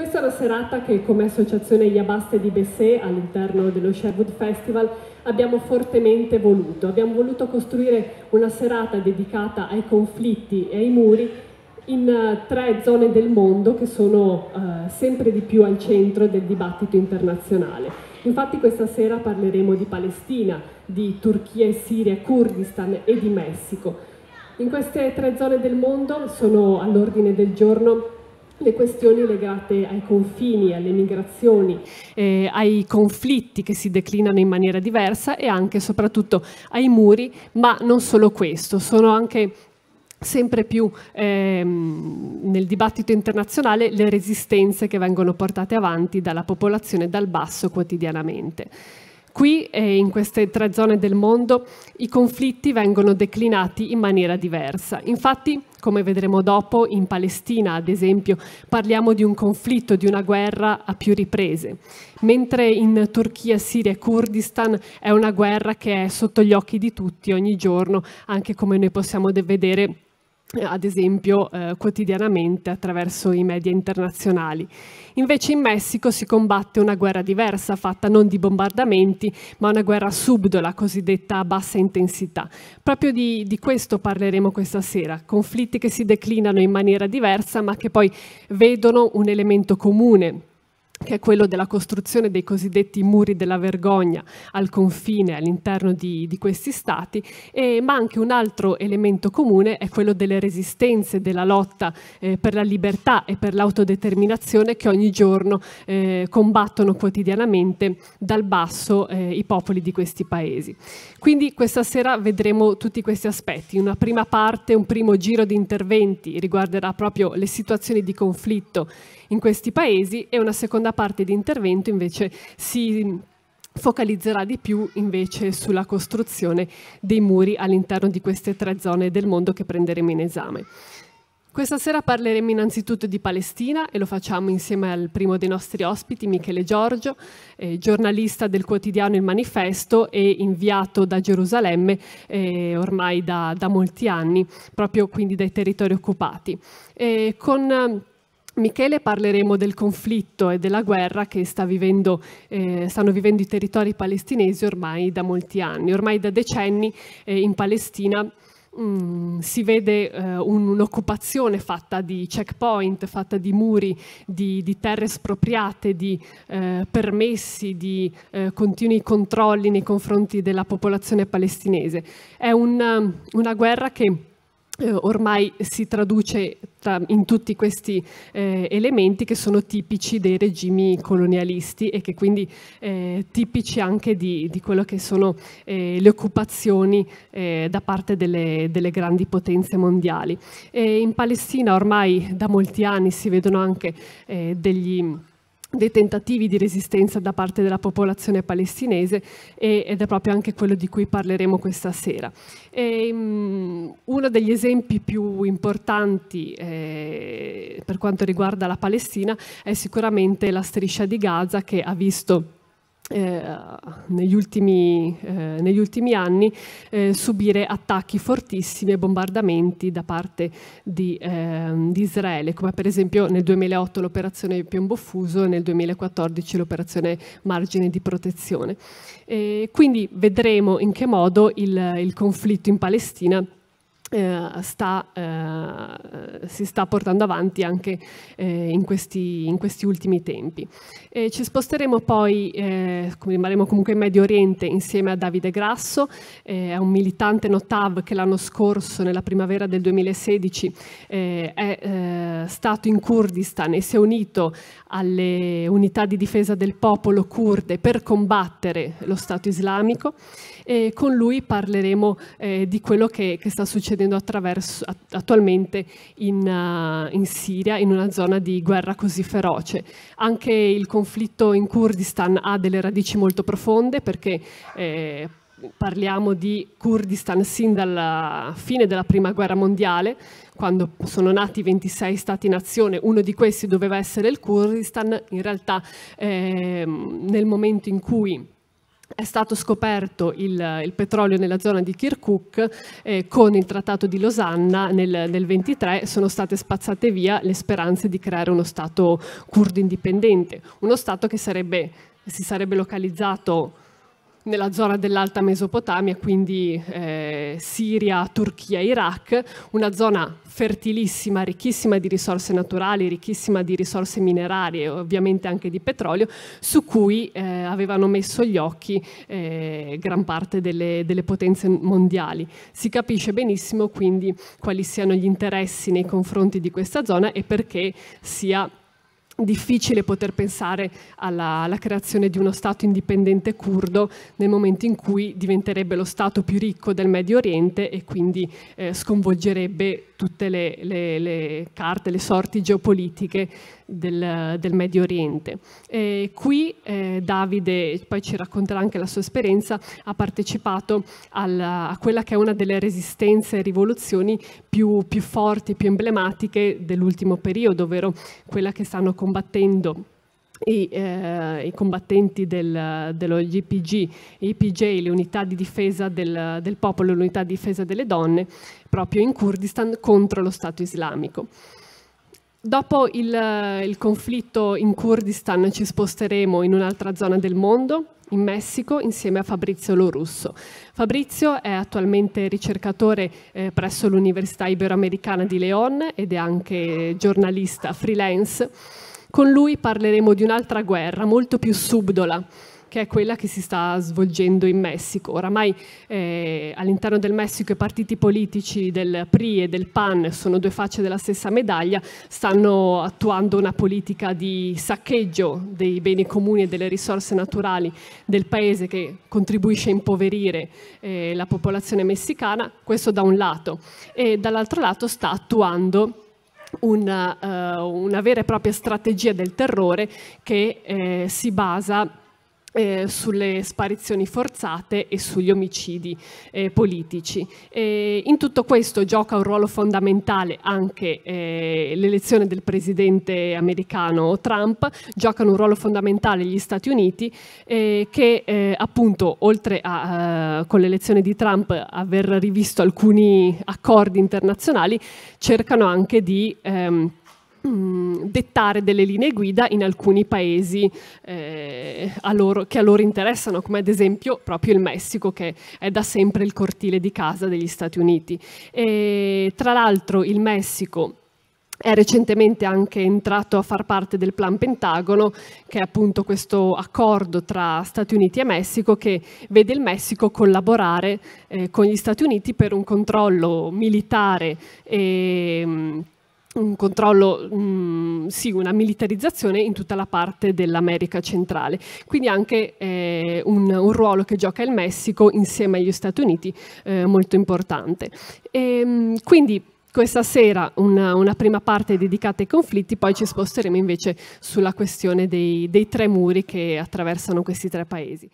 Questa è una serata che come associazione Yabaste di Bessé all'interno dello Sherwood Festival abbiamo fortemente voluto. Abbiamo voluto costruire una serata dedicata ai conflitti e ai muri in eh, tre zone del mondo che sono eh, sempre di più al centro del dibattito internazionale. Infatti questa sera parleremo di Palestina, di Turchia e Siria, Kurdistan e di Messico. In queste tre zone del mondo sono all'ordine del giorno le questioni legate ai confini, alle migrazioni, eh, ai conflitti che si declinano in maniera diversa e anche e soprattutto ai muri, ma non solo questo, sono anche sempre più ehm, nel dibattito internazionale le resistenze che vengono portate avanti dalla popolazione dal basso quotidianamente. Qui e eh, in queste tre zone del mondo i conflitti vengono declinati in maniera diversa. Infatti, come vedremo dopo, in Palestina, ad esempio, parliamo di un conflitto, di una guerra a più riprese, mentre in Turchia, Siria e Kurdistan è una guerra che è sotto gli occhi di tutti ogni giorno, anche come noi possiamo vedere eh, ad esempio eh, quotidianamente attraverso i media internazionali. Invece in Messico si combatte una guerra diversa, fatta non di bombardamenti, ma una guerra subdola, cosiddetta a bassa intensità. Proprio di, di questo parleremo questa sera, conflitti che si declinano in maniera diversa, ma che poi vedono un elemento comune che è quello della costruzione dei cosiddetti muri della vergogna al confine, all'interno di, di, questi stati, e, ma anche un altro elemento comune è quello delle resistenze, della lotta eh, per la libertà e per l'autodeterminazione che ogni giorno eh, combattono quotidianamente dal basso eh, i popoli di questi paesi. Quindi questa sera vedremo tutti questi aspetti, una prima parte, un primo giro di interventi riguarderà proprio le situazioni di conflitto in questi paesi e una seconda la parte di intervento invece si focalizzerà di più invece sulla costruzione dei muri all'interno di queste tre zone del mondo che prenderemo in esame. Questa sera parleremo innanzitutto di Palestina e lo facciamo insieme al primo dei nostri ospiti, Michele Giorgio, eh, giornalista del quotidiano Il Manifesto e inviato da Gerusalemme eh, ormai da, da, molti anni, proprio quindi dai territori occupati. Eh, con Michele parleremo del conflitto e della guerra che sta vivendo, eh, stanno vivendo i territori palestinesi ormai da molti anni. Ormai da decenni eh, in Palestina Mm, si vede eh, un'occupazione fatta di checkpoint, fatta di muri, di, di terre espropriate, di eh, permessi, di eh, continui controlli nei confronti della popolazione palestinese. È un, una guerra che eh, ormai si traduce in tutti questi eh, elementi che sono tipici dei regimi colonialisti e che quindi eh, tipici anche di, di, quello che sono eh, le occupazioni eh, da parte delle, delle, grandi potenze mondiali. E in Palestina ormai da molti anni si vedono anche eh, degli dei tentativi di resistenza da parte della popolazione palestinese ed è proprio anche quello di cui parleremo questa sera. E, um, uno degli esempi più importanti eh, per quanto riguarda la Palestina è sicuramente la striscia di Gaza che ha visto eh, negli, ultimi, eh, negli, ultimi, anni eh, subire attacchi fortissimi e bombardamenti da parte di, ehm, di, Israele, come per esempio nel 2008 l'operazione Piombo Piombofuso e nel 2014 l'operazione Margine di Protezione. quindi vedremo in che modo il, il conflitto in Palestina eh, sta, eh, si sta portando avanti anche eh, in, questi, in, questi, ultimi tempi. E eh, ci sposteremo poi, eh, rimarremo comunque in Medio Oriente insieme a Davide Grasso, eh, è un militante Notav che l'anno scorso, nella primavera del 2016, è stato in Kurdistan e si è unito alle unità di difesa del popolo kurde per combattere lo Stato islamico e con lui parleremo eh, di quello che, che sta succedendo attualmente in, uh, in, Siria, in una zona di guerra così feroce. Anche il conflitto in Kurdistan ha delle radici molto profonde perché eh, parliamo di Kurdistan sin dalla fine della prima guerra mondiale, quando sono nati 26 stati-nazione, uno di questi doveva essere il Kurdistan, in realtà eh, nel momento in cui è stato scoperto il, il, petrolio nella zona di Kirkuk eh, con il trattato di Losanna nel, nel 23 sono state spazzate via le speranze di creare uno stato kurdo indipendente, uno stato che sarebbe, si sarebbe localizzato nella zona dell'Alta Mesopotamia, quindi eh, Siria, Turchia, Iraq, una zona fertilissima, ricchissima di risorse naturali, ricchissima di risorse minerarie, ovviamente anche di petrolio, su cui eh, avevano messo gli occhi eh, gran parte delle, delle, potenze mondiali. Si capisce benissimo quindi quali siano gli interessi nei confronti di questa zona e perché sia difficile poter pensare alla, alla, creazione di uno Stato indipendente curdo nel momento in cui diventerebbe lo Stato più ricco del Medio Oriente e quindi eh, sconvolgerebbe tutte le, le, le, carte, le sorti geopolitiche del, del Medio Oriente. E qui eh, Davide, poi ci racconterà anche la sua esperienza, ha partecipato alla, a quella che è una delle resistenze e rivoluzioni più, più forti, più emblematiche dell'ultimo periodo, ovvero quella che stanno combattendo combattendo i, eh, i, combattenti del, dello YPG, IPJ, le unità di difesa del, del popolo, le unità di difesa delle donne, proprio in Kurdistan contro lo Stato islamico. Dopo il, il conflitto in Kurdistan ci sposteremo in un'altra zona del mondo, in Messico insieme a Fabrizio Lorusso. Fabrizio è attualmente ricercatore eh, presso l'Università Iberoamericana di León ed è anche giornalista freelance con lui parleremo di un'altra guerra molto più subdola che è quella che si sta svolgendo in Messico. Oramai eh, all'interno del Messico i partiti politici del PRI e del PAN sono due facce della stessa medaglia, stanno attuando una politica di saccheggio dei beni comuni e delle risorse naturali del paese che contribuisce a impoverire eh, la popolazione messicana, questo da un lato, e dall'altro lato sta attuando una, eh, una vera e propria strategia del terrore che eh, si basa eh, sulle sparizioni forzate e sugli omicidi eh, politici. E in tutto questo gioca un ruolo fondamentale anche eh, l'elezione del presidente americano Trump, giocano un ruolo fondamentale gli Stati Uniti eh, che eh, appunto oltre a con l'elezione di Trump aver rivisto alcuni accordi internazionali cercano anche di ehm, Mm, dettare delle linee guida in alcuni paesi eh, a loro, che a loro interessano, come ad esempio proprio il Messico, che è da sempre il cortile di casa degli Stati Uniti. E, tra l'altro il Messico è recentemente anche entrato a far parte del Plan Pentagono, che è appunto questo accordo tra Stati Uniti e Messico che vede il Messico collaborare eh, con gli Stati Uniti per un controllo militare e, mm, un controllo, mh, mm, sì, una militarizzazione in tutta la parte dell'America centrale. Quindi anche eh, un, un, ruolo che gioca il Messico insieme agli Stati Uniti eh, molto importante. E, ehm, mh, quindi questa sera una, una, prima parte dedicata ai conflitti, poi ci sposteremo invece sulla questione dei, dei tre muri che attraversano questi tre paesi.